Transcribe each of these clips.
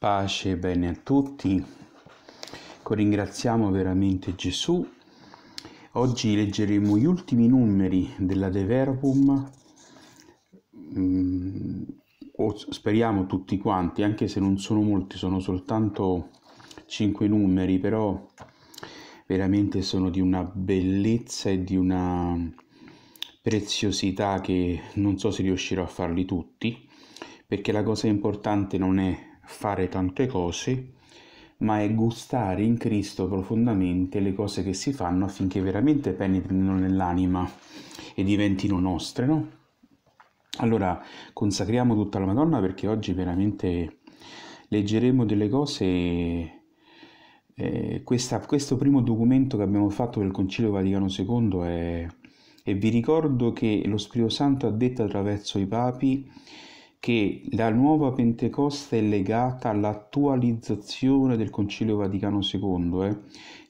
Pace e bene a tutti. Ringraziamo veramente Gesù. Oggi leggeremo gli ultimi numeri della De Verbum. Mm, speriamo tutti quanti, anche se non sono molti, sono soltanto cinque numeri, però veramente sono di una bellezza e di una preziosità che non so se riuscirò a farli tutti, perché la cosa importante non è fare tante cose, ma è gustare in Cristo profondamente le cose che si fanno affinché veramente penetrino nell'anima e diventino nostre, no? Allora, consacriamo tutta la Madonna perché oggi veramente leggeremo delle cose... Eh, questa, questo primo documento che abbiamo fatto del Concilio Vaticano II è, e vi ricordo che lo Spirito Santo ha detto attraverso i papi che la nuova Pentecoste è legata all'attualizzazione del Concilio Vaticano II. Eh?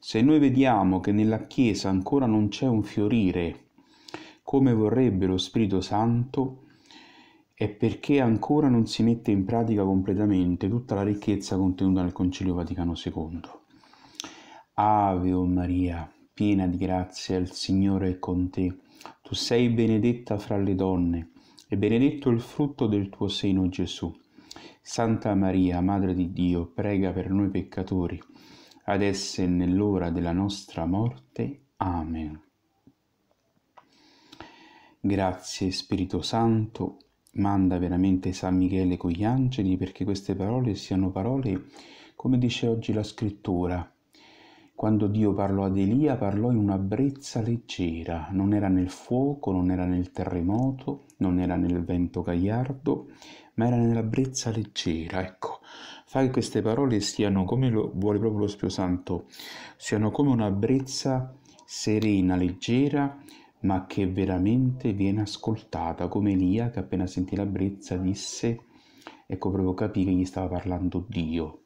Se noi vediamo che nella Chiesa ancora non c'è un fiorire come vorrebbe lo Spirito Santo, è perché ancora non si mette in pratica completamente tutta la ricchezza contenuta nel Concilio Vaticano II. Ave o Maria, piena di grazia, il Signore è con te. Tu sei benedetta fra le donne e benedetto il frutto del tuo seno, Gesù. Santa Maria, Madre di Dio, prega per noi peccatori, adesso e nell'ora della nostra morte. Amen. Grazie Spirito Santo, manda veramente San Michele con gli angeli perché queste parole siano parole, come dice oggi la scrittura, quando Dio parlò ad Elia, parlò in una brezza leggera, non era nel fuoco, non era nel terremoto, non era nel vento gagliardo, ma era nella brezza leggera. Ecco, fa che queste parole siano, come lo vuole proprio lo Spio Santo, siano come una brezza serena, leggera, ma che veramente viene ascoltata, come Elia che appena sentì la brezza disse, ecco proprio capì che gli stava parlando Dio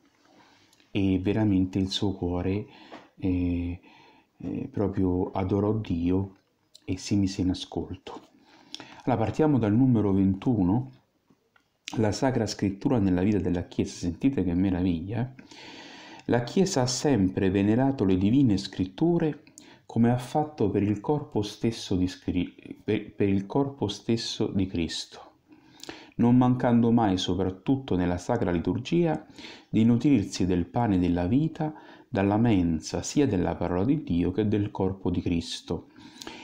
e veramente il suo cuore eh, eh, proprio adorò Dio e si mise in ascolto. Allora partiamo dal numero 21, la Sacra Scrittura nella vita della Chiesa, sentite che meraviglia. Eh? La Chiesa ha sempre venerato le divine scritture come ha fatto per il corpo stesso di, per, per il corpo stesso di Cristo non mancando mai, soprattutto nella sacra liturgia, di nutrirsi del pane della vita dalla mensa sia della parola di Dio che del corpo di Cristo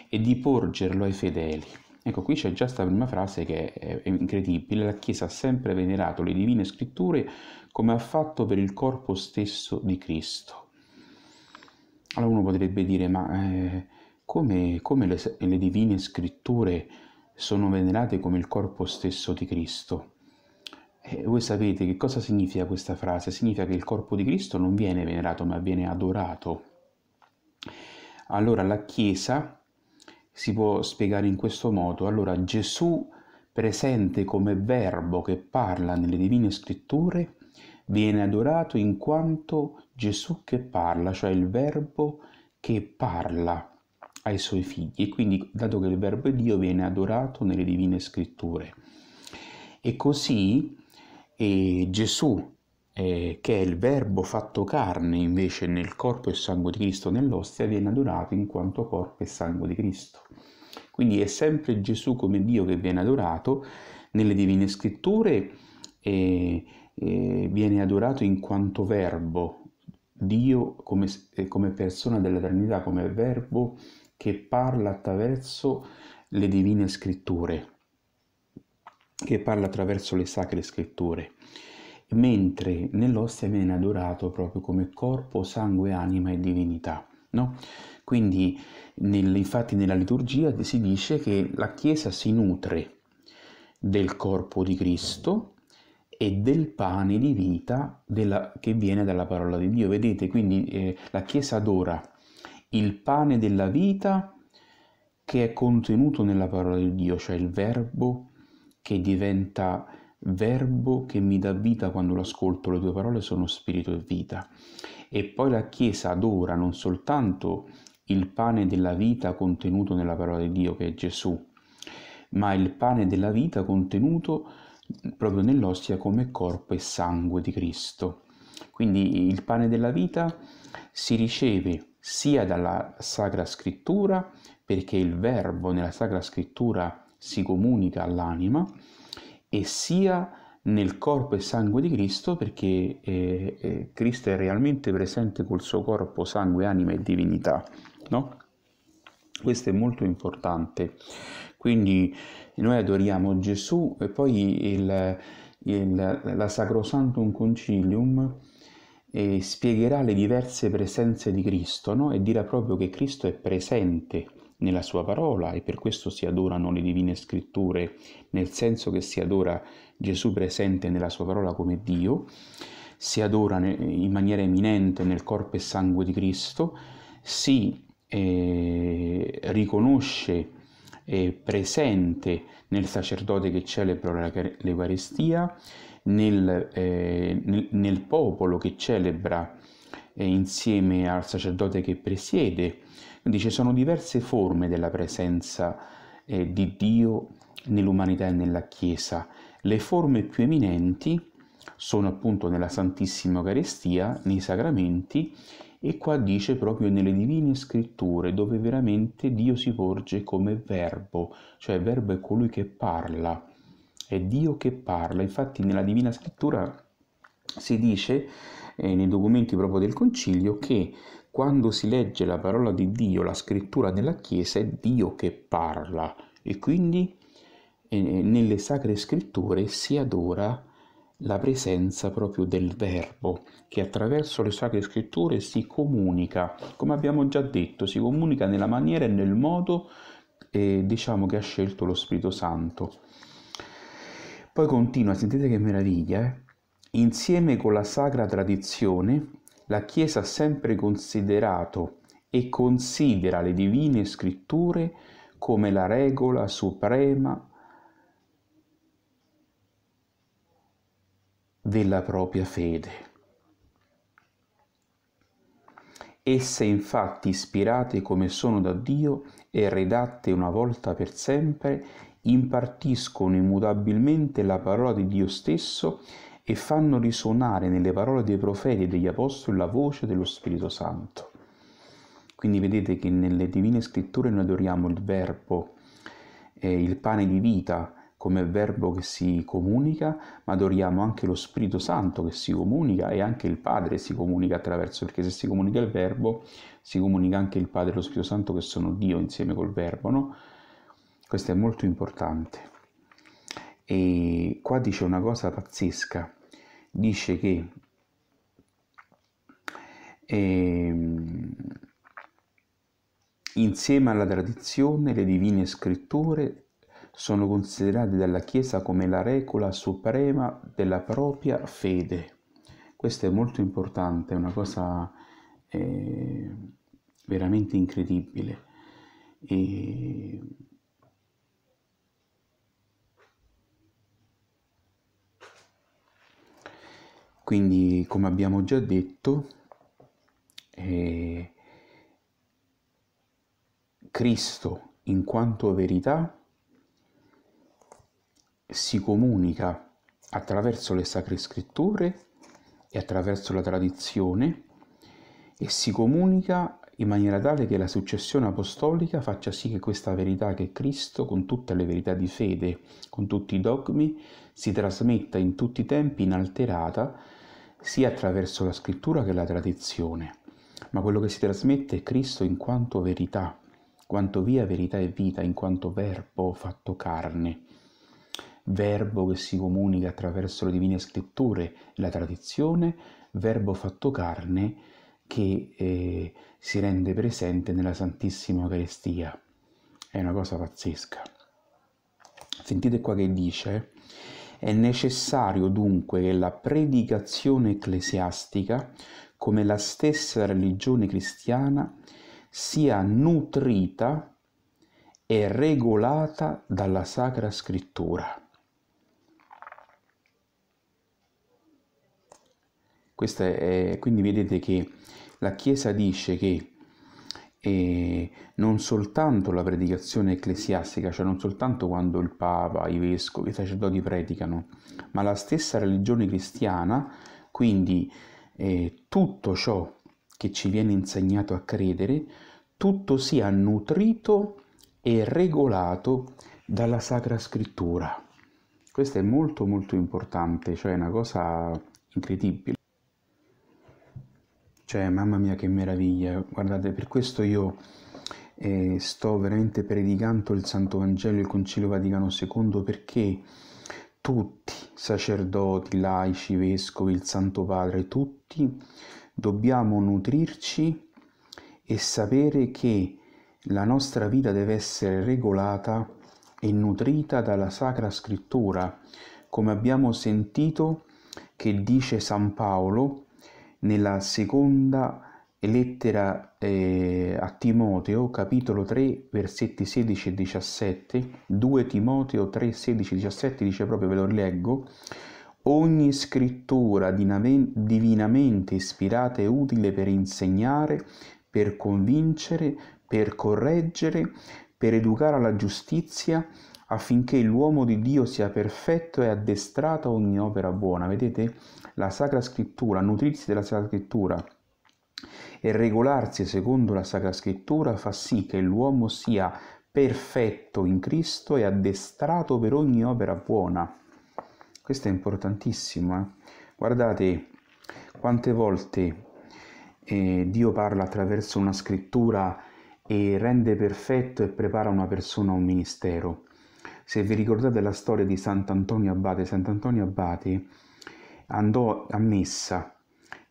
e di porgerlo ai fedeli. Ecco, qui c'è già questa prima frase che è incredibile. La Chiesa ha sempre venerato le divine scritture come ha fatto per il corpo stesso di Cristo. Allora uno potrebbe dire, ma eh, come, come le, le divine scritture sono venerate come il corpo stesso di Cristo? E eh, voi sapete che cosa significa questa frase? Significa che il corpo di Cristo non viene venerato ma viene adorato. Allora la Chiesa si può spiegare in questo modo. Allora Gesù presente come verbo che parla nelle divine scritture viene adorato in quanto Gesù che parla, cioè il verbo che parla ai suoi figli. E quindi, dato che il Verbo è Dio, viene adorato nelle divine scritture. E così e Gesù, eh, che è il verbo fatto carne invece nel corpo e sangue di Cristo nell'ostia, viene adorato in quanto corpo e sangue di Cristo. Quindi è sempre Gesù come Dio che viene adorato nelle divine scritture, e, eh, viene adorato in quanto verbo, Dio come, eh, come persona dell'eternità, come verbo che parla attraverso le divine scritture che parla attraverso le sacre scritture, mentre nell'ostia viene adorato proprio come corpo, sangue, anima e divinità. No? Quindi nel, infatti nella liturgia si dice che la Chiesa si nutre del corpo di Cristo e del pane di vita della, che viene dalla parola di Dio. Vedete, quindi eh, la Chiesa adora il pane della vita che è contenuto nella parola di Dio, cioè il verbo che diventa verbo che mi dà vita quando lo ascolto, le tue parole sono spirito e vita. E poi la Chiesa adora non soltanto il pane della vita contenuto nella parola di Dio che è Gesù, ma il pane della vita contenuto proprio nell'ostia come corpo e sangue di Cristo. Quindi il pane della vita si riceve sia dalla Sacra Scrittura, perché il Verbo nella Sacra Scrittura è si comunica all'anima e sia nel corpo e sangue di Cristo perché eh, eh, Cristo è realmente presente col suo corpo, sangue, anima e divinità, no? Questo è molto importante. Quindi noi adoriamo Gesù e poi il, il, la Sacrosantum Concilium eh, spiegherà le diverse presenze di Cristo no? e dirà proprio che Cristo è presente nella sua parola e per questo si adorano le divine scritture, nel senso che si adora Gesù presente nella sua parola come Dio, si adora in maniera eminente nel corpo e sangue di Cristo, si eh, riconosce eh, presente nel sacerdote che celebra l'Eucaristia, nel, eh, nel, nel popolo che celebra eh, insieme al sacerdote che presiede, Dice, sono diverse forme della presenza eh, di Dio nell'umanità e nella Chiesa. Le forme più eminenti sono appunto nella Santissima Eucaristia, nei sacramenti e qua dice proprio nelle divine scritture dove veramente Dio si porge come verbo, cioè il verbo è colui che parla, è Dio che parla. Infatti nella divina scrittura si dice eh, nei documenti proprio del concilio che quando si legge la parola di Dio, la scrittura nella Chiesa, è Dio che parla e quindi eh, nelle sacre scritture si adora la presenza proprio del Verbo che attraverso le sacre scritture si comunica, come abbiamo già detto, si comunica nella maniera e nel modo eh, diciamo che ha scelto lo Spirito Santo. Poi continua, sentite che meraviglia, eh? insieme con la sacra tradizione la Chiesa ha sempre considerato e considera le divine scritture come la regola suprema della propria fede. Esse infatti, ispirate come sono da Dio e redatte una volta per sempre, impartiscono immutabilmente la parola di Dio stesso e fanno risuonare nelle parole dei profeti e degli apostoli la voce dello Spirito Santo. Quindi vedete che nelle divine scritture noi adoriamo il verbo, eh, il pane di vita come verbo che si comunica, ma adoriamo anche lo Spirito Santo che si comunica e anche il Padre si comunica attraverso, perché se si comunica il verbo, si comunica anche il Padre e lo Spirito Santo che sono Dio insieme col verbo, no? Questo è molto importante. E qua dice una cosa pazzesca, dice che eh, insieme alla tradizione le divine scritture sono considerate dalla Chiesa come la regola suprema della propria fede. Questo è molto importante, è una cosa eh, veramente incredibile. E Quindi, come abbiamo già detto, eh, Cristo in quanto verità si comunica attraverso le sacre scritture e attraverso la tradizione e si comunica in maniera tale che la successione apostolica faccia sì che questa verità che è Cristo, con tutte le verità di fede, con tutti i dogmi, si trasmetta in tutti i tempi inalterata sia attraverso la scrittura che la tradizione, ma quello che si trasmette è Cristo in quanto verità, quanto via verità e vita, in quanto verbo fatto carne, verbo che si comunica attraverso le divine scritture e la tradizione, verbo fatto carne che eh, si rende presente nella Santissima Eucaristia. È una cosa pazzesca. Sentite qua che dice è necessario dunque che la predicazione ecclesiastica, come la stessa religione cristiana, sia nutrita e regolata dalla Sacra Scrittura. Questa è, quindi vedete che la Chiesa dice che e non soltanto la predicazione ecclesiastica, cioè non soltanto quando il Papa, i vescovi, i sacerdoti predicano, ma la stessa religione cristiana, quindi eh, tutto ciò che ci viene insegnato a credere, tutto sia nutrito e regolato dalla Sacra Scrittura. Questo è molto molto importante, cioè è una cosa incredibile. Cioè, mamma mia che meraviglia, guardate, per questo io eh, sto veramente predicando il Santo Vangelo, il Concilio Vaticano II, perché tutti, sacerdoti, laici, vescovi, il Santo Padre, tutti dobbiamo nutrirci e sapere che la nostra vita deve essere regolata e nutrita dalla Sacra Scrittura, come abbiamo sentito che dice San Paolo nella seconda lettera eh, a Timoteo, capitolo 3, versetti 16 e 17, 2 Timoteo 3, 16 e 17 dice proprio, ve lo leggo, ogni scrittura divinamente ispirata è utile per insegnare, per convincere, per correggere, per educare alla giustizia affinché l'uomo di Dio sia perfetto e addestrato a ogni opera buona. Vedete? La Sacra Scrittura, nutrirsi della Sacra Scrittura e regolarsi secondo la Sacra Scrittura fa sì che l'uomo sia perfetto in Cristo e addestrato per ogni opera buona. Questo è importantissimo. Eh? Guardate quante volte eh, Dio parla attraverso una scrittura e rende perfetto e prepara una persona a un ministero. Se vi ricordate la storia di Sant'Antonio Abate, Sant'Antonio Abate andò a messa.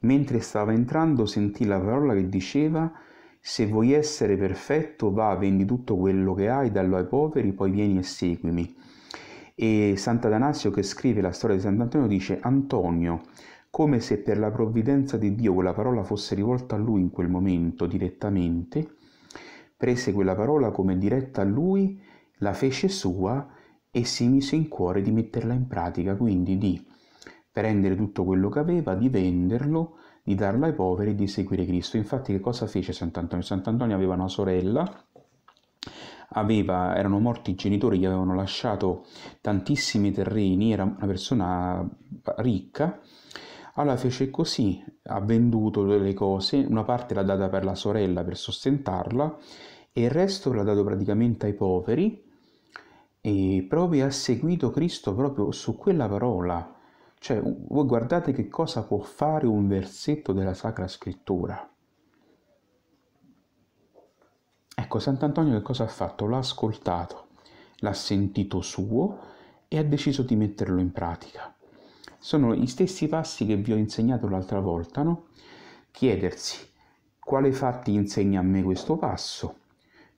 Mentre stava entrando sentì la parola che diceva se vuoi essere perfetto va, vendi tutto quello che hai, dallo ai poveri, poi vieni e seguimi. E Sant'Atanasio che scrive la storia di Sant'Antonio dice Antonio, come se per la provvidenza di Dio quella parola fosse rivolta a lui in quel momento direttamente, prese quella parola come diretta a lui, la fece sua e si mise in cuore di metterla in pratica, quindi di prendere tutto quello che aveva, di venderlo, di darlo ai poveri e di seguire Cristo. Infatti che cosa fece Sant'Antonio? Sant'Antonio aveva una sorella, aveva, erano morti i genitori, gli avevano lasciato tantissimi terreni, era una persona ricca, allora fece così, ha venduto delle cose, una parte l'ha data per la sorella per sostentarla e il resto l'ha dato praticamente ai poveri e proprio ha seguito Cristo proprio su quella parola. Cioè, voi guardate che cosa può fare un versetto della Sacra Scrittura. Ecco, Sant'Antonio che cosa ha fatto? L'ha ascoltato, l'ha sentito suo e ha deciso di metterlo in pratica. Sono gli stessi passi che vi ho insegnato l'altra volta, no? Chiedersi quale fatti insegna a me questo passo,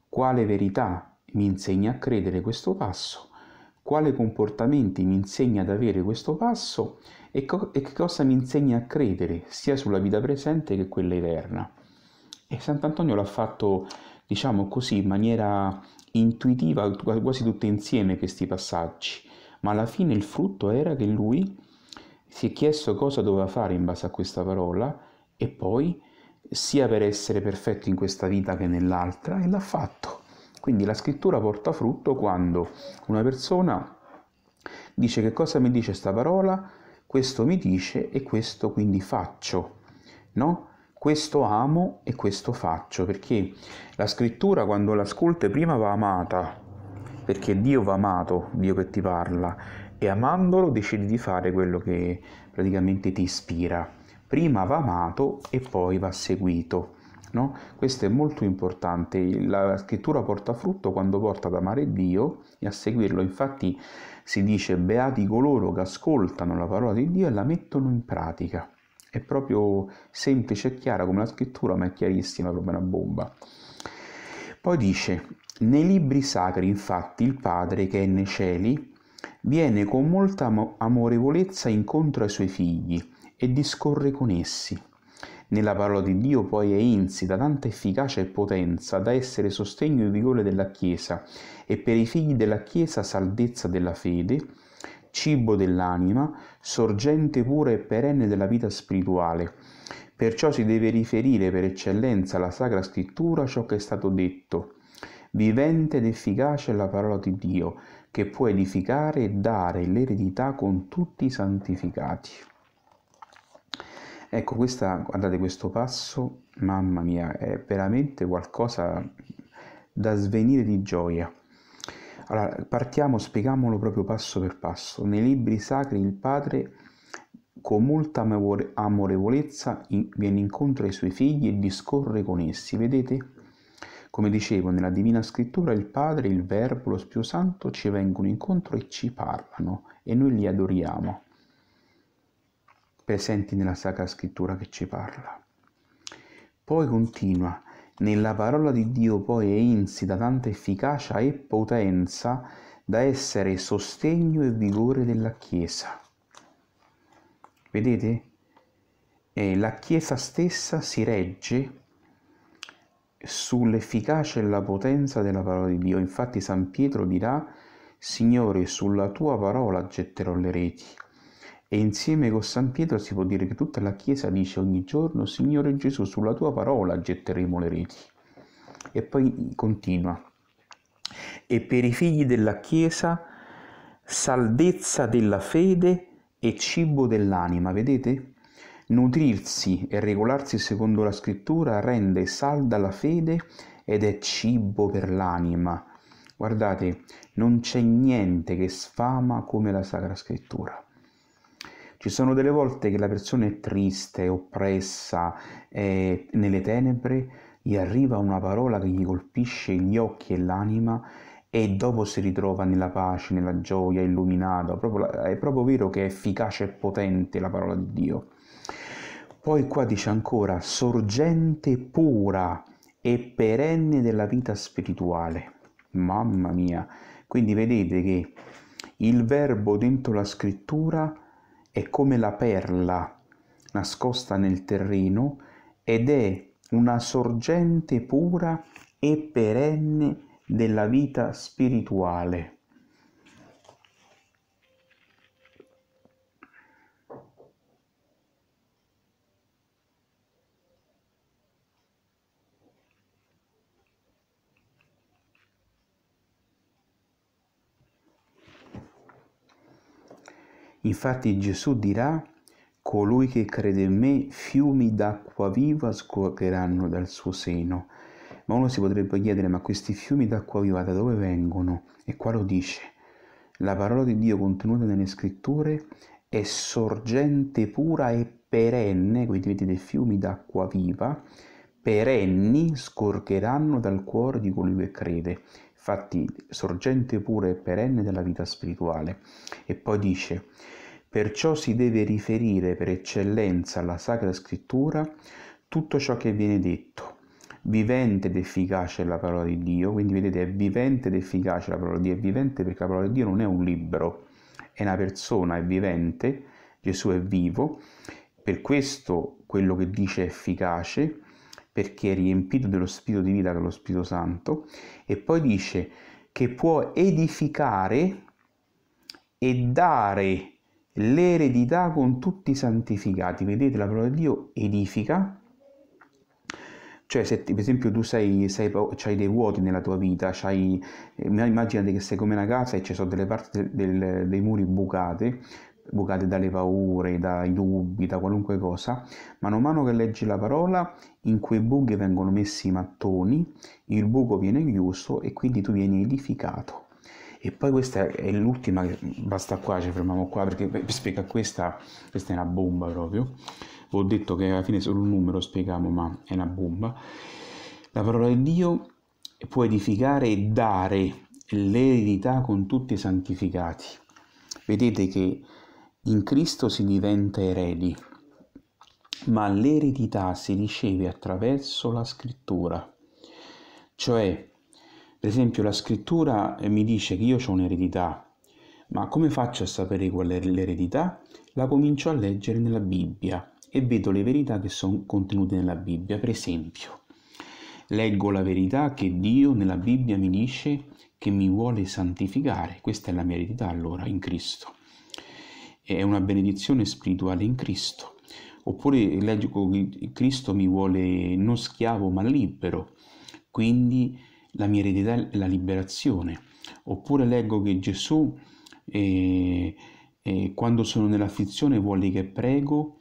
quale verità mi insegna a credere questo passo, quale comportamenti mi insegna ad avere questo passo e, co- e che cosa mi insegna a credere sia sulla vita presente che quella eterna. E Sant'Antonio l'ha fatto, diciamo così, in maniera intuitiva, quasi tutti insieme questi passaggi, ma alla fine il frutto era che lui si è chiesto cosa doveva fare in base a questa parola e poi sia per essere perfetto in questa vita che nell'altra e l'ha fatto. Quindi la scrittura porta frutto quando una persona dice che cosa mi dice questa parola, questo mi dice e questo quindi faccio, no? Questo amo e questo faccio, perché la scrittura quando l'ascolte prima va amata, perché Dio va amato, Dio che ti parla, e amandolo decidi di fare quello che praticamente ti ispira. Prima va amato e poi va seguito. No? Questo è molto importante, la scrittura porta frutto quando porta ad amare Dio e a seguirlo, infatti si dice beati coloro che ascoltano la parola di Dio e la mettono in pratica. È proprio semplice e chiara come la scrittura, ma è chiarissima, è proprio una bomba. Poi dice, nei libri sacri infatti il Padre che è nei cieli Viene con molta amorevolezza incontro ai suoi figli e discorre con essi. Nella parola di Dio poi è insita tanta efficacia e potenza da essere sostegno e vigore della Chiesa e per i figli della Chiesa saldezza della fede, cibo dell'anima, sorgente pura e perenne della vita spirituale. Perciò si deve riferire per eccellenza alla Sacra Scrittura ciò che è stato detto. Vivente ed efficace è la parola di Dio, che può edificare e dare l'eredità con tutti i santificati. Ecco, questa, guardate questo passo, mamma mia, è veramente qualcosa da svenire di gioia. Allora, partiamo, spieghiamolo proprio passo per passo. Nei libri sacri il Padre con molta amorevolezza viene incontro ai suoi figli e discorre con essi, vedete? Come dicevo, nella Divina Scrittura il Padre, il Verbo, lo Spio Santo ci vengono incontro e ci parlano e noi li adoriamo, presenti nella Sacra Scrittura che ci parla. Poi continua, nella parola di Dio poi è insita tanta efficacia e potenza da essere sostegno e vigore della Chiesa. Vedete? Eh, la Chiesa stessa si regge sull'efficacia e la potenza della parola di Dio. Infatti San Pietro dirà, Signore, sulla tua parola getterò le reti. E insieme con San Pietro si può dire che tutta la Chiesa dice ogni giorno, Signore Gesù, sulla tua parola getteremo le reti. E poi continua. E per i figli della Chiesa, saldezza della fede e cibo dell'anima, vedete? Nutrirsi e regolarsi secondo la scrittura rende salda la fede ed è cibo per l'anima. Guardate, non c'è niente che sfama come la Sacra Scrittura. Ci sono delle volte che la persona è triste, oppressa, è nelle tenebre, gli arriva una parola che gli colpisce gli occhi e l'anima e dopo si ritrova nella pace, nella gioia, illuminata. è proprio vero che è efficace e potente la parola di Dio. Poi qua dice ancora sorgente pura e perenne della vita spirituale. Mamma mia! Quindi vedete che il verbo dentro la scrittura è come la perla nascosta nel terreno ed è una sorgente pura e perenne della vita spirituale. Infatti Gesù dirà, colui che crede in me, fiumi d'acqua viva scorreranno dal suo seno. Ma uno si potrebbe chiedere, ma questi fiumi d'acqua viva da dove vengono? E qua lo dice. La parola di Dio contenuta nelle scritture è sorgente pura e perenne, quindi vedete fiumi d'acqua viva, perenni scorcheranno dal cuore di colui che crede infatti sorgente pura e perenne della vita spirituale. E poi dice, perciò si deve riferire per eccellenza alla Sacra Scrittura tutto ciò che viene detto, vivente ed efficace è la parola di Dio, quindi vedete è vivente ed efficace la parola di Dio, è vivente perché la parola di Dio non è un libro, è una persona, è vivente, Gesù è vivo, per questo quello che dice è efficace, perché è riempito dello spirito di vita che è lo Spirito Santo, e poi dice che può edificare e dare l'eredità con tutti i santificati. Vedete la parola di Dio edifica, cioè se per esempio tu sei, sei, hai dei vuoti nella tua vita, c'hai, eh, immaginate che sei come una casa e ci sono delle parti del, del, dei muri bucate, bucate dalle paure, dai dubbi, da qualunque cosa, mano mano che leggi la parola, in quei buchi vengono messi i mattoni, il buco viene chiuso e quindi tu vieni edificato. E poi questa è l'ultima, basta qua, ci fermiamo qua perché spiega questa, questa è una bomba proprio. Ho detto che alla fine solo un numero, spieghiamo, ma è una bomba. La parola di Dio può edificare e dare l'eredità con tutti i santificati. Vedete che in Cristo si diventa eredi, ma l'eredità si riceve attraverso la scrittura. Cioè, per esempio, la scrittura eh, mi dice che io ho un'eredità, ma come faccio a sapere qual è l'eredità? La comincio a leggere nella Bibbia e vedo le verità che sono contenute nella Bibbia. Per esempio, leggo la verità che Dio nella Bibbia mi dice che mi vuole santificare. Questa è la mia eredità allora in Cristo è una benedizione spirituale in Cristo. Oppure leggo che Cristo mi vuole non schiavo ma libero, quindi la mia eredità è la liberazione. Oppure leggo che Gesù, eh, eh, quando sono nell'afflizione, vuole che prego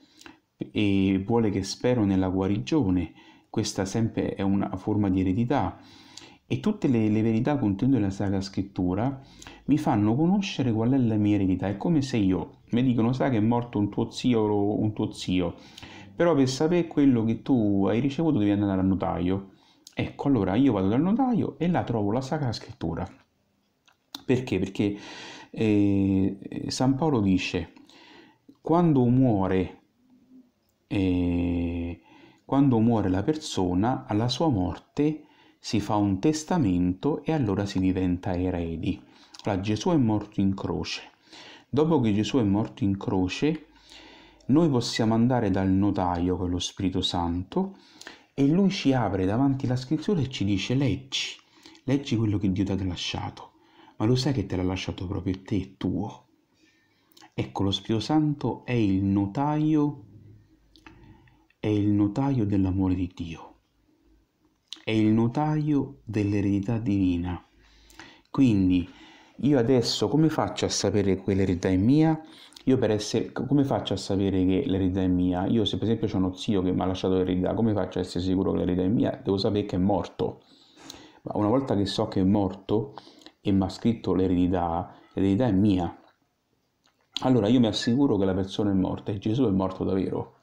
e vuole che spero nella guarigione. Questa sempre è una forma di eredità. E tutte le, le verità contenute nella Sacra Scrittura mi fanno conoscere qual è la mia eredità. È come se io mi dicono sai che è morto un tuo zio o un tuo zio, però per sapere quello che tu hai ricevuto devi andare al notaio. Ecco, allora io vado dal notaio e là trovo la Sacra Scrittura. Perché? Perché eh, San Paolo dice, quando muore, eh, quando muore la persona, alla sua morte si fa un testamento e allora si diventa eredi. Allora Gesù è morto in croce Dopo che Gesù è morto in croce, noi possiamo andare dal notaio con lo Spirito Santo e lui ci apre davanti la scrittura e ci dice leggi, leggi quello che Dio ti ha lasciato, ma lo sai che te l'ha lasciato proprio te, tuo. Ecco, lo Spirito Santo è il notaio, è il notaio dell'amore di Dio, è il notaio dell'eredità divina. Quindi io adesso come faccio a sapere che l'eredità è mia? Io per essere, come faccio a sapere che l'eredità è mia? Io se per esempio ho uno zio che mi ha lasciato l'eredità, come faccio a essere sicuro che l'eredità è mia? Devo sapere che è morto. Ma una volta che so che è morto e mi ha scritto l'eredità, l'eredità è mia. Allora io mi assicuro che la persona è morta e Gesù è morto davvero.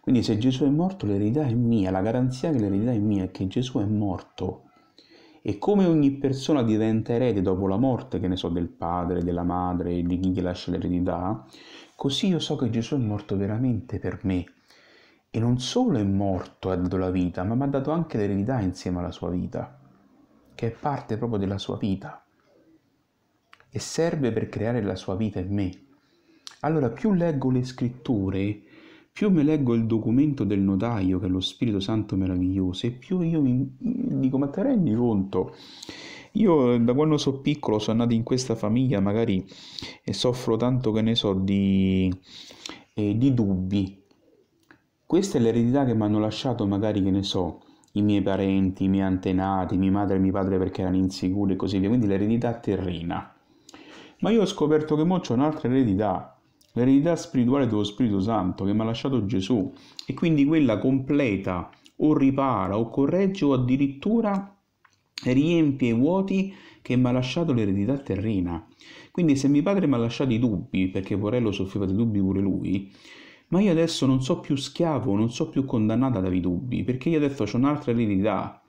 Quindi se Gesù è morto l'eredità è mia, la garanzia che l'eredità è mia è che Gesù è morto. E come ogni persona diventa erede dopo la morte, che ne so, del padre, della madre, di chi gli lascia l'eredità, così io so che Gesù è morto veramente per me. E non solo è morto e ha dato la vita, ma mi ha dato anche l'eredità insieme alla sua vita, che è parte proprio della sua vita. E serve per creare la sua vita in me. Allora, più leggo le scritture, più mi leggo il documento del notaio, che è lo Spirito Santo meraviglioso, e più io mi, dico, ma te rendi conto? Io da quando sono piccolo sono nato in questa famiglia, magari e soffro tanto, che ne so, di, eh, di dubbi. Questa è l'eredità che mi hanno lasciato, magari, che ne so, i miei parenti, i miei antenati, mia madre e mio padre perché erano insicuri e così via, quindi l'eredità terrena. Ma io ho scoperto che mo c'è un'altra eredità, l'eredità spirituale dello Spirito Santo che mi ha lasciato Gesù e quindi quella completa o ripara o corregge o addirittura riempie i vuoti che mi ha lasciato l'eredità terrena. Quindi se mio padre mi ha lasciato i dubbi, perché Porello soffriva di dubbi pure lui, ma io adesso non sono più schiavo, non sono più condannata dai dubbi, perché io adesso ho un'altra eredità.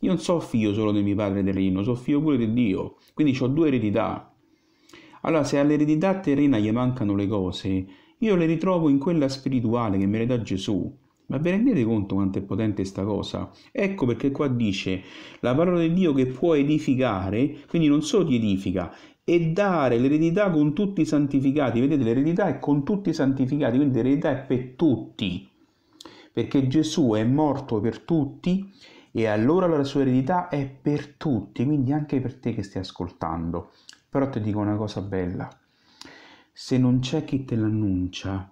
Io non so figlio solo di mio padre terreno, so figlio pure di Dio, quindi ho due eredità. Allora, se all'eredità terrena gli mancano le cose, io le ritrovo in quella spirituale che me le dà Gesù. Ma vi rendete conto quanto è potente questa cosa? Ecco perché qua dice la parola di Dio che può edificare, quindi non solo ti edifica, e dare l'eredità con tutti i santificati. Vedete, l'eredità è con tutti i santificati, quindi l'eredità è per tutti, perché Gesù è morto per tutti e allora la sua eredità è per tutti, quindi anche per te che stai ascoltando. Però ti dico una cosa bella, se non c'è chi te l'annuncia,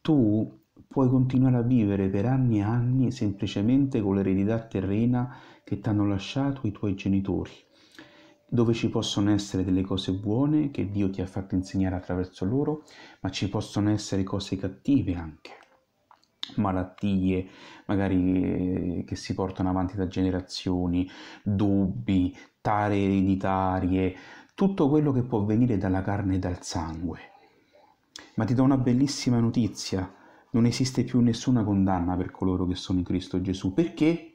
tu puoi continuare a vivere per anni e anni semplicemente con l'eredità terrena che ti hanno lasciato i tuoi genitori, dove ci possono essere delle cose buone che Dio ti ha fatto insegnare attraverso loro, ma ci possono essere cose cattive anche malattie magari eh, che si portano avanti da generazioni, dubbi, tare ereditarie, tutto quello che può venire dalla carne e dal sangue. Ma ti do una bellissima notizia, non esiste più nessuna condanna per coloro che sono in Cristo Gesù. Perché?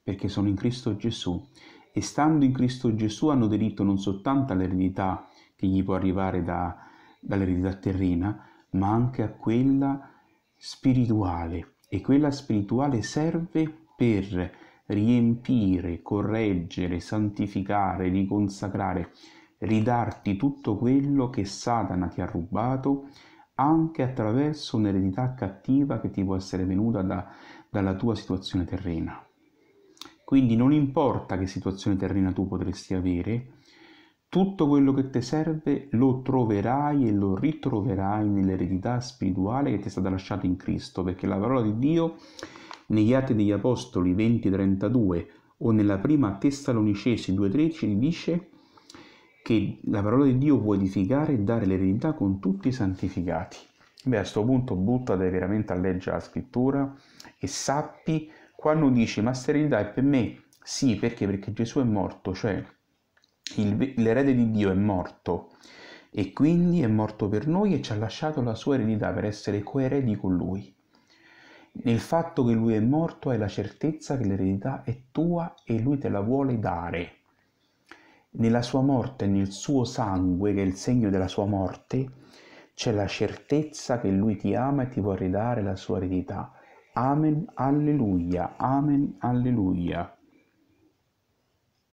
Perché sono in Cristo Gesù e stando in Cristo Gesù hanno diritto non soltanto all'eredità che gli può arrivare da, dall'eredità terrena, ma anche a quella spirituale. E quella spirituale serve per riempire, correggere, santificare, riconsacrare ridarti tutto quello che Satana ti ha rubato anche attraverso un'eredità cattiva che ti può essere venuta da, dalla tua situazione terrena. Quindi non importa che situazione terrena tu potresti avere, tutto quello che ti serve lo troverai e lo ritroverai nell'eredità spirituale che ti è stata lasciata in Cristo, perché la parola di Dio negli Atti degli Apostoli 20-32 o nella prima Tessalonicesi 2-13 dice che la parola di Dio può edificare e dare l'eredità con tutti i santificati. Beh, a questo punto buttate veramente a leggere la scrittura e sappi quando dici ma sterilità è per me, sì, perché? Perché Gesù è morto, cioè il, l'erede di Dio è morto e quindi è morto per noi e ci ha lasciato la sua eredità per essere coeredi con lui. Nel fatto che lui è morto hai la certezza che l'eredità è tua e lui te la vuole dare. Nella sua morte, nel suo sangue, che è il segno della sua morte, c'è la certezza che lui ti ama e ti vuole ridare la sua eredità. Amen, alleluia, amen, alleluia.